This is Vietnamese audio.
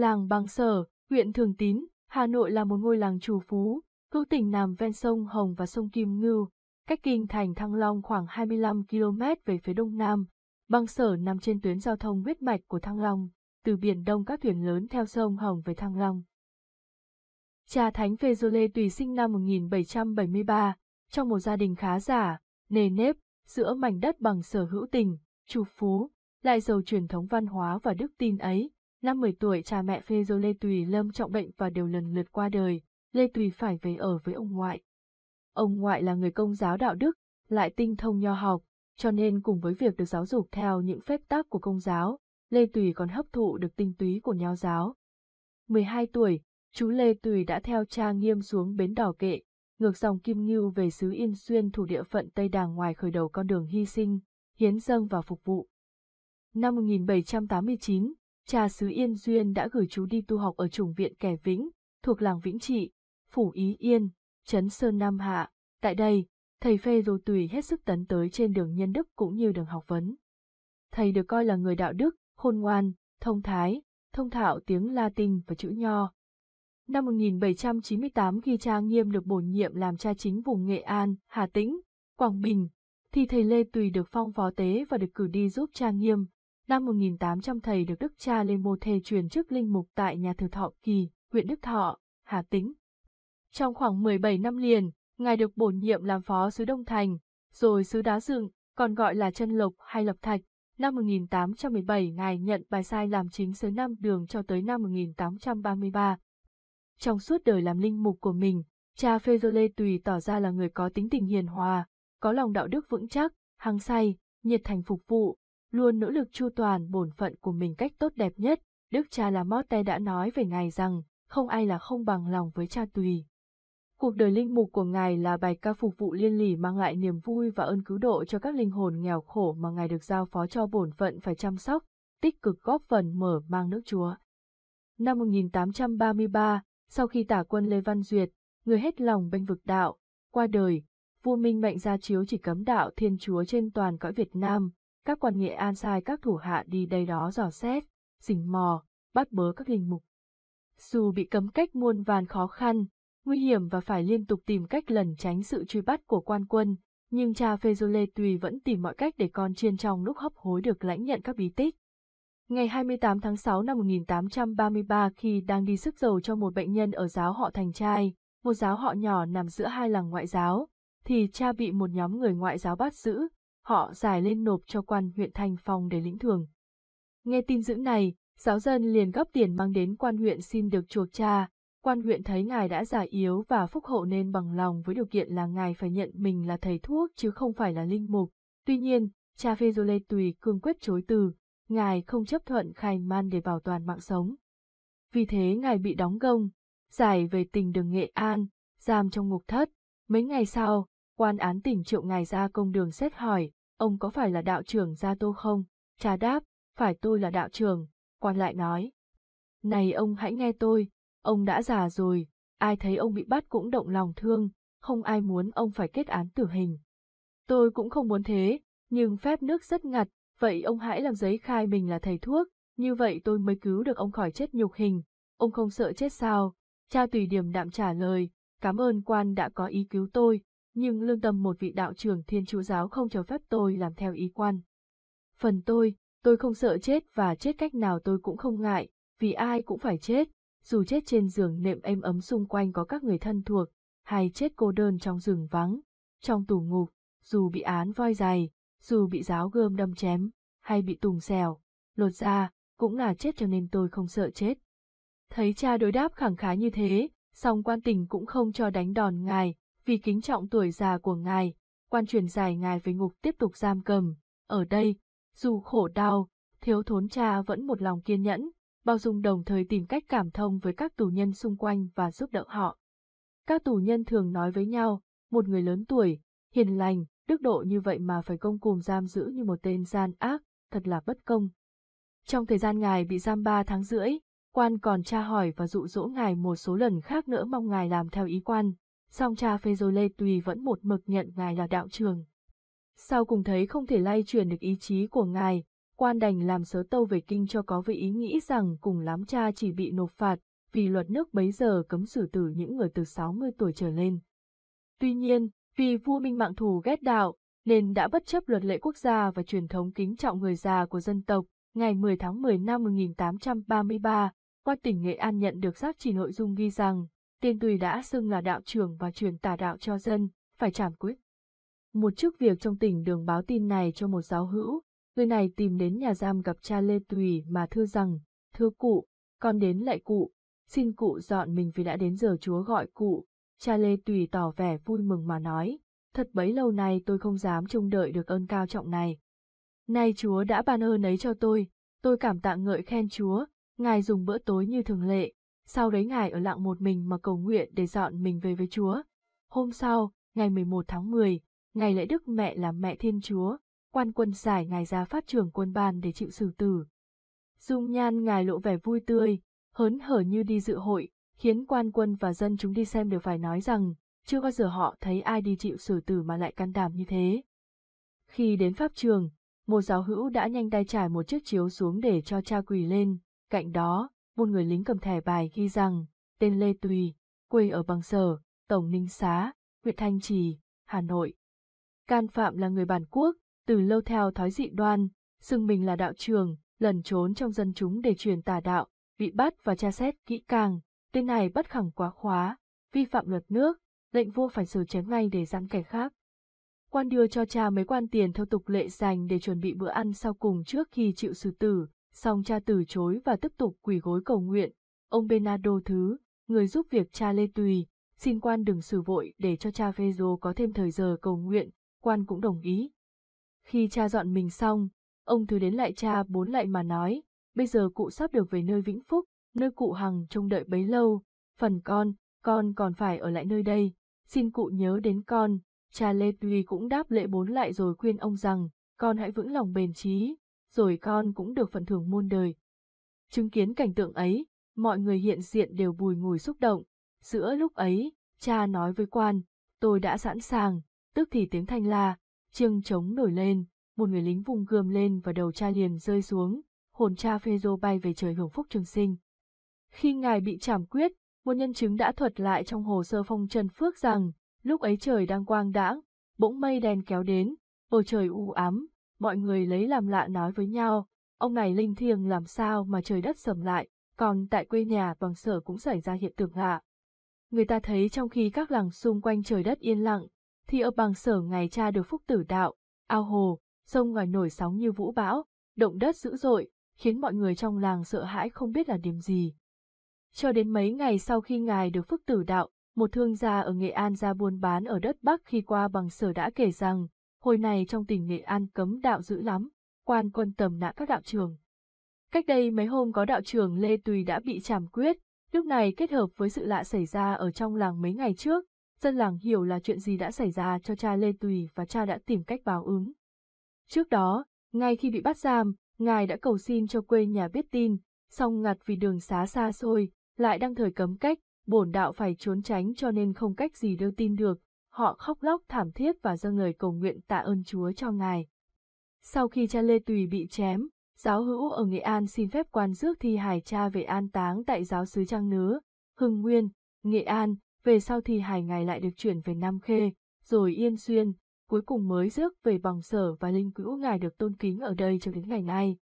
Làng Bằng Sở, huyện Thường Tín, Hà Nội là một ngôi làng chủ phú, hữu tỉnh nằm ven sông Hồng và sông Kim Ngưu, cách kinh thành Thăng Long khoảng 25 km về phía đông nam. Bằng Sở nằm trên tuyến giao thông huyết mạch của Thăng Long, từ biển Đông các thuyền lớn theo sông Hồng về Thăng Long. Cha Thánh Phê Dô Lê tùy sinh năm 1773, trong một gia đình khá giả, nề nếp, giữa mảnh đất bằng sở hữu tình, trù phú, lại giàu truyền thống văn hóa và đức tin ấy, Năm 10 tuổi cha mẹ phê dô Lê Tùy lâm trọng bệnh và đều lần lượt qua đời, Lê Tùy phải về ở với ông ngoại. Ông ngoại là người công giáo đạo đức, lại tinh thông nho học, cho nên cùng với việc được giáo dục theo những phép tắc của công giáo, Lê Tùy còn hấp thụ được tinh túy của nho giáo. 12 tuổi, chú Lê Tùy đã theo cha nghiêm xuống bến đỏ kệ, ngược dòng Kim Ngưu về xứ Yên Xuyên thủ địa phận Tây Đàng ngoài khởi đầu con đường hy sinh, hiến dâng và phục vụ. Năm 1789, Cha xứ Yên Duyên đã gửi chú đi tu học ở chủng viện Kẻ Vĩnh, thuộc làng Vĩnh Trị, Phủ Ý Yên, Trấn Sơn Nam Hạ. Tại đây, thầy Phê Rô Tùy hết sức tấn tới trên đường nhân đức cũng như đường học vấn. Thầy được coi là người đạo đức, khôn ngoan, thông thái, thông thạo tiếng Latin và chữ Nho. Năm 1798 khi cha nghiêm được bổ nhiệm làm cha chính vùng Nghệ An, Hà Tĩnh, Quảng Bình, thì thầy Lê Tùy được phong phó tế và được cử đi giúp cha nghiêm Năm 1800 thầy được đức cha lên mô thê truyền chức linh mục tại nhà thờ Thọ Kỳ, huyện Đức Thọ, Hà Tĩnh. Trong khoảng 17 năm liền, ngài được bổ nhiệm làm phó sứ Đông Thành, rồi sứ Đá Dựng, còn gọi là Chân Lộc hay Lộc Thạch. Năm 1817 ngài nhận bài sai làm chính sứ Nam Đường cho tới năm 1833. Trong suốt đời làm linh mục của mình, cha Lê tùy tỏ ra là người có tính tình hiền hòa, có lòng đạo đức vững chắc, hăng say, nhiệt thành phục vụ, luôn nỗ lực chu toàn bổn phận của mình cách tốt đẹp nhất, đức cha Lamotte đã nói về ngài rằng, không ai là không bằng lòng với cha tùy. Cuộc đời linh mục của ngài là bài ca phục vụ liên lỉ mang lại niềm vui và ơn cứu độ cho các linh hồn nghèo khổ mà ngài được giao phó cho bổn phận phải chăm sóc, tích cực góp phần mở mang nước Chúa. Năm 1833, sau khi tả quân Lê Văn Duyệt, người hết lòng bênh vực đạo, qua đời, vua Minh mệnh ra chiếu chỉ cấm đạo Thiên Chúa trên toàn cõi Việt Nam, các quan nghệ an sai các thủ hạ đi đây đó dò xét, rình mò, bắt bớ các linh mục. Dù bị cấm cách muôn vàn khó khăn, nguy hiểm và phải liên tục tìm cách lẩn tránh sự truy bắt của quan quân, nhưng cha lê tùy vẫn tìm mọi cách để con chiên trong lúc hấp hối được lãnh nhận các bí tích. Ngày 28 tháng 6 năm 1833 khi đang đi sức dầu cho một bệnh nhân ở giáo họ thành trai, một giáo họ nhỏ nằm giữa hai làng ngoại giáo, thì cha bị một nhóm người ngoại giáo bắt giữ, họ giải lên nộp cho quan huyện Thanh Phong để lĩnh thường. Nghe tin dữ này, giáo dân liền góp tiền mang đến quan huyện xin được chuộc cha, quan huyện thấy ngài đã già yếu và phúc hậu nên bằng lòng với điều kiện là ngài phải nhận mình là thầy thuốc chứ không phải là linh mục. Tuy nhiên, cha phê lê tùy cương quyết chối từ, ngài không chấp thuận khai man để bảo toàn mạng sống. Vì thế ngài bị đóng gông, giải về tình đường Nghệ An, giam trong ngục thất. Mấy ngày sau, Quan án tỉnh triệu ngài ra công đường xét hỏi, ông có phải là đạo trưởng gia tô không? Cha đáp, phải tôi là đạo trưởng, quan lại nói. Này ông hãy nghe tôi, ông đã già rồi, ai thấy ông bị bắt cũng động lòng thương, không ai muốn ông phải kết án tử hình. Tôi cũng không muốn thế, nhưng phép nước rất ngặt, vậy ông hãy làm giấy khai mình là thầy thuốc, như vậy tôi mới cứu được ông khỏi chết nhục hình, ông không sợ chết sao? Cha tùy điểm đạm trả lời, cảm ơn quan đã có ý cứu tôi, nhưng lương tâm một vị đạo trưởng thiên chúa giáo không cho phép tôi làm theo ý quan. Phần tôi, tôi không sợ chết và chết cách nào tôi cũng không ngại, vì ai cũng phải chết, dù chết trên giường nệm êm ấm xung quanh có các người thân thuộc, hay chết cô đơn trong rừng vắng, trong tù ngục, dù bị án voi dày, dù bị giáo gươm đâm chém, hay bị tùng xèo, lột da, cũng là chết cho nên tôi không sợ chết. Thấy cha đối đáp khẳng khái như thế, song quan tình cũng không cho đánh đòn ngài, vì kính trọng tuổi già của ngài, quan truyền dài ngài về ngục tiếp tục giam cầm. Ở đây, dù khổ đau, thiếu thốn cha vẫn một lòng kiên nhẫn, bao dung đồng thời tìm cách cảm thông với các tù nhân xung quanh và giúp đỡ họ. Các tù nhân thường nói với nhau, một người lớn tuổi, hiền lành, đức độ như vậy mà phải công cùng giam giữ như một tên gian ác, thật là bất công. Trong thời gian ngài bị giam 3 tháng rưỡi, quan còn tra hỏi và dụ dỗ ngài một số lần khác nữa mong ngài làm theo ý quan, song cha phê rồi Lê Tùy vẫn một mực nhận ngài là đạo trường. Sau cùng thấy không thể lay chuyển được ý chí của ngài, quan đành làm sớ tâu về kinh cho có với ý nghĩ rằng cùng lắm cha chỉ bị nộp phạt, vì luật nước bấy giờ cấm xử tử những người từ 60 tuổi trở lên. Tuy nhiên, vì vua Minh Mạng Thù ghét đạo, nên đã bất chấp luật lệ quốc gia và truyền thống kính trọng người già của dân tộc, ngày 10 tháng 10 năm 1833, qua tỉnh Nghệ An nhận được xác chỉ nội dung ghi rằng, tiên tùy đã xưng là đạo trưởng và truyền tả đạo cho dân, phải trảm quyết. Một chức việc trong tỉnh đường báo tin này cho một giáo hữu, người này tìm đến nhà giam gặp cha Lê Tùy mà thưa rằng, thưa cụ, con đến lại cụ, xin cụ dọn mình vì đã đến giờ chúa gọi cụ, cha Lê Tùy tỏ vẻ vui mừng mà nói, thật bấy lâu nay tôi không dám trông đợi được ơn cao trọng này. Nay chúa đã ban ơn ấy cho tôi, tôi cảm tạ ngợi khen chúa, ngài dùng bữa tối như thường lệ, sau đấy ngài ở lặng một mình mà cầu nguyện để dọn mình về với Chúa. Hôm sau, ngày 11 tháng 10, ngày lễ Đức Mẹ là Mẹ Thiên Chúa, quan quân giải ngài ra pháp trường quân ban để chịu xử tử. Dung nhan ngài lộ vẻ vui tươi, hớn hở như đi dự hội, khiến quan quân và dân chúng đi xem đều phải nói rằng, chưa bao giờ họ thấy ai đi chịu xử tử mà lại can đảm như thế. Khi đến pháp trường, một giáo hữu đã nhanh tay trải một chiếc chiếu xuống để cho cha quỳ lên, cạnh đó, một người lính cầm thẻ bài ghi rằng, tên Lê Tùy, quê ở Bằng Sở, Tổng Ninh Xá, huyện Thanh Trì, Hà Nội. Can Phạm là người bản quốc, từ lâu theo thói dị đoan, xưng mình là đạo trường, lần trốn trong dân chúng để truyền tà đạo, bị bắt và tra xét kỹ càng, tên này bất khẳng quá khóa, vi phạm luật nước, lệnh vua phải xử chém ngay để giãn kẻ khác. Quan đưa cho cha mấy quan tiền theo tục lệ dành để chuẩn bị bữa ăn sau cùng trước khi chịu xử tử, song cha từ chối và tiếp tục quỳ gối cầu nguyện. Ông Bernardo Thứ, người giúp việc cha Lê Tùy, xin quan đừng xử vội để cho cha Pedro có thêm thời giờ cầu nguyện, quan cũng đồng ý. Khi cha dọn mình xong, ông Thứ đến lại cha bốn lại mà nói, bây giờ cụ sắp được về nơi Vĩnh Phúc, nơi cụ Hằng trông đợi bấy lâu, phần con, con còn phải ở lại nơi đây, xin cụ nhớ đến con, cha Lê Tùy cũng đáp lễ bốn lại rồi khuyên ông rằng, con hãy vững lòng bền trí, rồi con cũng được phần thưởng muôn đời. Chứng kiến cảnh tượng ấy, mọi người hiện diện đều bùi ngùi xúc động. Giữa lúc ấy, cha nói với quan, tôi đã sẵn sàng, tức thì tiếng thanh la, chiêng trống nổi lên, một người lính vùng gươm lên và đầu cha liền rơi xuống, hồn cha phê rô bay về trời hưởng phúc trường sinh. Khi ngài bị trảm quyết, một nhân chứng đã thuật lại trong hồ sơ phong trần phước rằng, lúc ấy trời đang quang đãng, bỗng mây đen kéo đến, bầu trời u ám, mọi người lấy làm lạ nói với nhau, ông này linh thiêng làm sao mà trời đất sầm lại, còn tại quê nhà bằng sở cũng xảy ra hiện tượng lạ. Người ta thấy trong khi các làng xung quanh trời đất yên lặng, thì ở bằng sở ngày cha được phúc tử đạo, ao hồ, sông ngoài nổi sóng như vũ bão, động đất dữ dội, khiến mọi người trong làng sợ hãi không biết là điểm gì. Cho đến mấy ngày sau khi ngài được phúc tử đạo, một thương gia ở Nghệ An ra buôn bán ở đất Bắc khi qua bằng sở đã kể rằng, hồi này trong tỉnh Nghệ An cấm đạo dữ lắm, quan quân tầm nã các đạo trường. Cách đây mấy hôm có đạo trường Lê Tùy đã bị trảm quyết, lúc này kết hợp với sự lạ xảy ra ở trong làng mấy ngày trước, dân làng hiểu là chuyện gì đã xảy ra cho cha Lê Tùy và cha đã tìm cách báo ứng. Trước đó, ngay khi bị bắt giam, ngài đã cầu xin cho quê nhà biết tin, song ngặt vì đường xá xa xôi, lại đang thời cấm cách, bổn đạo phải trốn tránh cho nên không cách gì đưa tin được, họ khóc lóc thảm thiết và dâng lời cầu nguyện tạ ơn Chúa cho ngài. Sau khi cha Lê Tùy bị chém, giáo hữu ở Nghệ An xin phép quan rước thi hài cha về an táng tại giáo sứ Trang Nứa, Hưng Nguyên, Nghệ An, về sau thi hài ngài lại được chuyển về Nam Khê, rồi Yên Xuyên, cuối cùng mới rước về bằng sở và linh cữu ngài được tôn kính ở đây cho đến ngày nay.